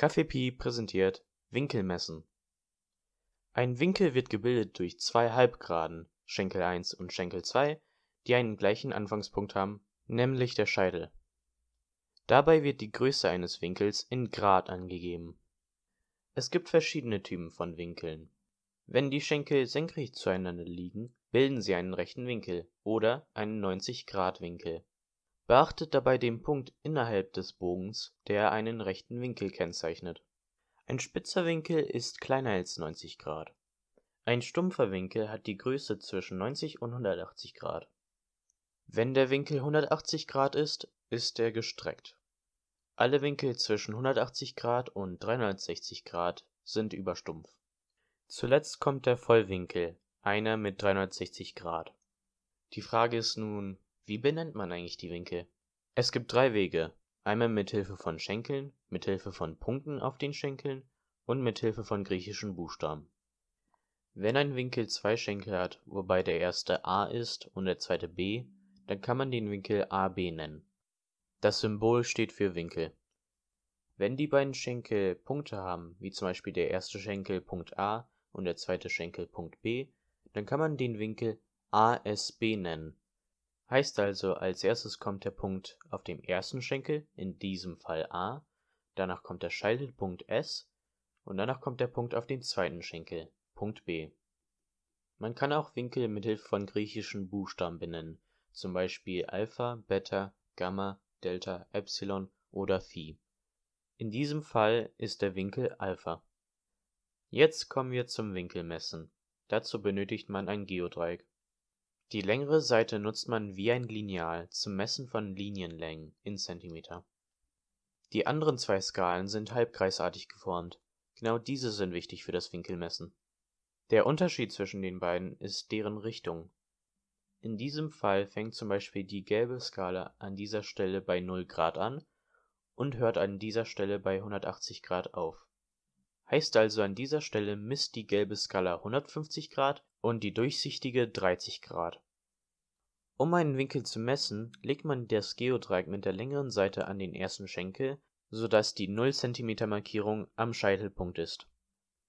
Café Pi präsentiert Winkelmessen. Ein Winkel wird gebildet durch zwei Halbgraden, (Schenkel 1 und Schenkel 2), die einen gleichen Anfangspunkt haben, nämlich der Scheitel. Dabei wird die Größe eines Winkels in Grad angegeben. Es gibt verschiedene Typen von Winkeln. Wenn die Schenkel senkrecht zueinander liegen, bilden sie einen rechten Winkel oder einen 90 grad winkel Beachtet dabei den Punkt innerhalb des Bogens, der einen rechten Winkel kennzeichnet. Ein spitzer Winkel ist kleiner als 90 Grad. Ein stumpfer Winkel hat die Größe zwischen 90 und 180 Grad. Wenn der Winkel 180 Grad ist, ist er gestreckt. Alle Winkel zwischen 180 Grad und 360 Grad sind überstumpf. Zuletzt kommt der Vollwinkel, einer mit 360 Grad. Die Frage ist nun wie benennt man eigentlich die Winkel? Es gibt drei Wege: einmal mit Hilfe von Schenkeln, mit Hilfe von Punkten auf den Schenkeln und mit Hilfe von griechischen Buchstaben. Wenn ein Winkel zwei Schenkel hat, wobei der erste a ist und der zweite b, dann kann man den Winkel AB nennen. Das Symbol steht für Winkel. Wenn die beiden Schenkel Punkte haben, wie zum Beispiel der erste Schenkel Punkt A und der zweite Schenkel Punkt B, dann kann man den Winkel ASB nennen Heißt also, als erstes kommt der Punkt auf dem ersten Schenkel, in diesem Fall A, danach kommt der Scheitelpunkt S und danach kommt der Punkt auf den zweiten Schenkel, Punkt B. Man kann auch Winkel mithilfe von griechischen Buchstaben benennen, zum Beispiel Alpha, Beta, Gamma, Delta, Epsilon oder Phi. In diesem Fall ist der Winkel Alpha. Jetzt kommen wir zum Winkelmessen. Dazu benötigt man ein Geodreieck die längere Seite nutzt man wie ein Lineal zum Messen von Linienlängen in Zentimeter. Die anderen zwei Skalen sind halbkreisartig geformt, genau diese sind wichtig für das Winkelmessen. Der Unterschied zwischen den beiden ist deren Richtung. In diesem Fall fängt zum Beispiel die gelbe Skala an dieser Stelle bei 0 Grad an und hört an dieser Stelle bei 180 Grad auf heißt also an dieser Stelle misst die gelbe Skala 150 Grad und die durchsichtige 30 Grad. Um einen Winkel zu messen, legt man das Geodreieck mit der längeren Seite an den ersten Schenkel, sodass die 0-cm-Markierung am Scheitelpunkt ist.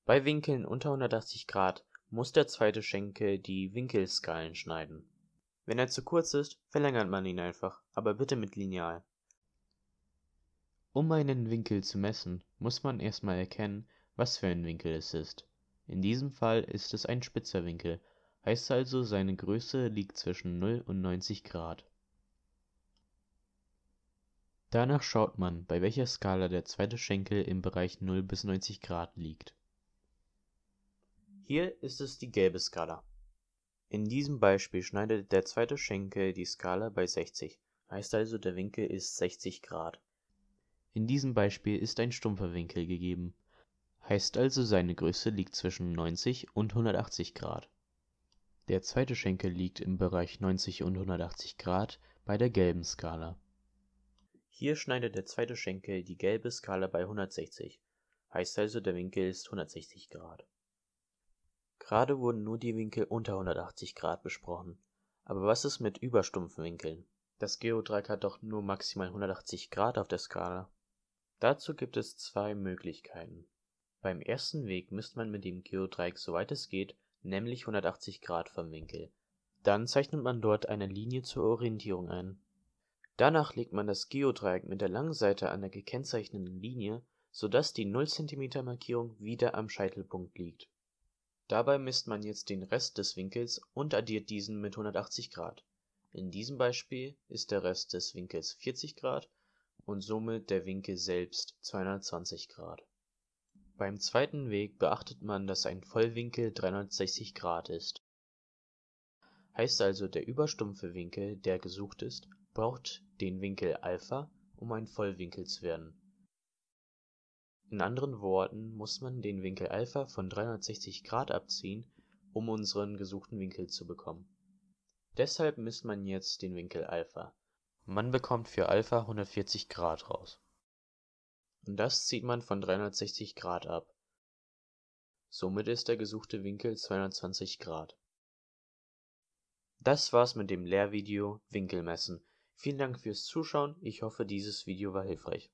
Bei Winkeln unter 180 Grad muss der zweite Schenkel die Winkelskalen schneiden. Wenn er zu kurz ist, verlängert man ihn einfach, aber bitte mit Lineal. Um einen Winkel zu messen, muss man erstmal erkennen was für ein Winkel es ist. In diesem Fall ist es ein spitzer Winkel, heißt also seine Größe liegt zwischen 0 und 90 Grad. Danach schaut man, bei welcher Skala der zweite Schenkel im Bereich 0 bis 90 Grad liegt. Hier ist es die gelbe Skala. In diesem Beispiel schneidet der zweite Schenkel die Skala bei 60, heißt also der Winkel ist 60 Grad. In diesem Beispiel ist ein stumpfer Winkel gegeben heißt also seine Größe liegt zwischen 90 und 180 Grad. Der zweite Schenkel liegt im Bereich 90 und 180 Grad bei der gelben Skala. Hier schneidet der zweite Schenkel die gelbe Skala bei 160, heißt also der Winkel ist 160 Grad. Gerade wurden nur die Winkel unter 180 Grad besprochen, aber was ist mit überstumpfen Winkeln? Das Geodreieck hat doch nur maximal 180 Grad auf der Skala. Dazu gibt es zwei Möglichkeiten beim ersten Weg misst man mit dem Geodreieck soweit es geht, nämlich 180 Grad vom Winkel. Dann zeichnet man dort eine Linie zur Orientierung ein. Danach legt man das Geodreieck mit der langen Seite an der gekennzeichneten Linie, sodass die 0 cm markierung wieder am Scheitelpunkt liegt. Dabei misst man jetzt den Rest des Winkels und addiert diesen mit 180 Grad. In diesem Beispiel ist der Rest des Winkels 40 Grad und somit der Winkel selbst 220 Grad. Beim zweiten Weg beachtet man, dass ein Vollwinkel 360 Grad ist. Heißt also, der überstumpfe Winkel, der gesucht ist, braucht den Winkel α, um ein Vollwinkel zu werden. In anderen Worten muss man den Winkel α von 360 Grad abziehen, um unseren gesuchten Winkel zu bekommen. Deshalb misst man jetzt den Winkel α. Man bekommt für α 140° raus und das zieht man von 360 Grad ab. Somit ist der gesuchte Winkel 220 Grad. Das war's mit dem Lehrvideo Winkel messen. Vielen Dank fürs Zuschauen, ich hoffe dieses Video war hilfreich.